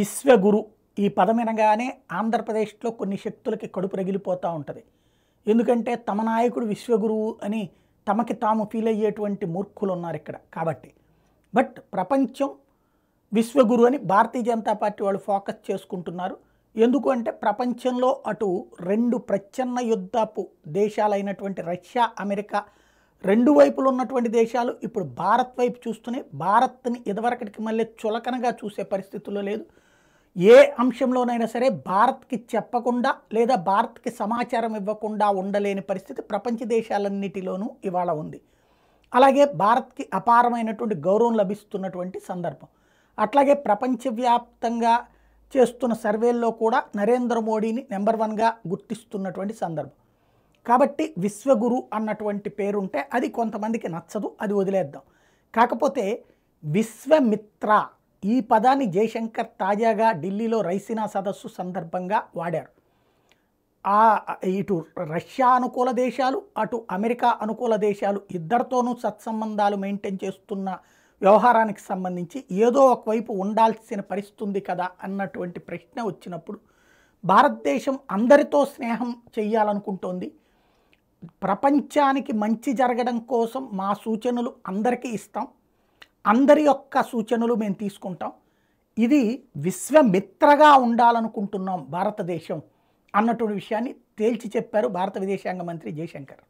విశ్వగురు ఈ పదం వినగానే ఆంధ్రప్రదేశ్లో కొన్ని శక్తులకి కడుపు రగిలిపోతూ ఉంటుంది ఎందుకంటే తమ నాయకుడు విశ్వగురువు అని తమకి తాము ఫీల్ అయ్యేటువంటి మూర్ఖులు ఉన్నారు ఇక్కడ కాబట్టి బట్ ప్రపంచం విశ్వగురు అని భారతీయ జనతా పార్టీ వాళ్ళు ఫోకస్ చేసుకుంటున్నారు ఎందుకు అంటే ప్రపంచంలో అటు రెండు ప్రచ్ఛన్న యుద్ధపు దేశాలైనటువంటి రష్యా అమెరికా రెండు వైపులు ఉన్నటువంటి దేశాలు ఇప్పుడు భారత్ వైపు చూస్తూనే భారత్ని ఇదివరకటికి మళ్ళీ చులకనగా చూసే పరిస్థితుల్లో లేదు ఏ అంశంలోనైనా సరే భారత్కి చెప్పకుండా లేదా భారత్కి సమాచారం ఇవ్వకుండా ఉండలేని పరిస్థితి ప్రపంచ దేశాలన్నిటిలోనూ ఇవాళ ఉంది అలాగే భారత్కి అపారమైనటువంటి గౌరవం లభిస్తున్నటువంటి సందర్భం అట్లాగే ప్రపంచవ్యాప్తంగా చేస్తున్న సర్వేల్లో కూడా నరేంద్ర మోడీని నెంబర్ వన్గా గుర్తిస్తున్నటువంటి సందర్భం కాబట్టి విశ్వగురు అన్నటువంటి పేరుంటే అది కొంతమందికి నచ్చదు అది వదిలేద్దాం కాకపోతే విశ్వమిత్ర ఈ పదాన్ని జయశంకర్ తాజాగా ఢిల్లీలో రైసినా సదస్సు సందర్భంగా వాడారు ఆ ఇటు రష్యా అనుకూల దేశాలు అటు అమెరికా అనుకూల దేశాలు ఇద్దరితోనూ సత్సంబంధాలు మెయింటైన్ చేస్తున్న వ్యవహారానికి సంబంధించి ఏదో ఒకవైపు ఉండాల్సిన పరిస్థితుంది కదా అన్నటువంటి ప్రశ్న వచ్చినప్పుడు భారతదేశం అందరితో స్నేహం చేయాలనుకుంటోంది ప్రపంచానికి మంచి జరగడం కోసం మా సూచనలు అందరికీ ఇస్తాం అందరి యొక్క సూచనలు మేము తీసుకుంటాం ఇది విశ్వమిత్రగా ఉండాలనుకుంటున్నాం భారతదేశం అన్నటువంటి విషయాన్ని తేల్చి చెప్పారు భారత విదేశాంగ మంత్రి జయశంకర్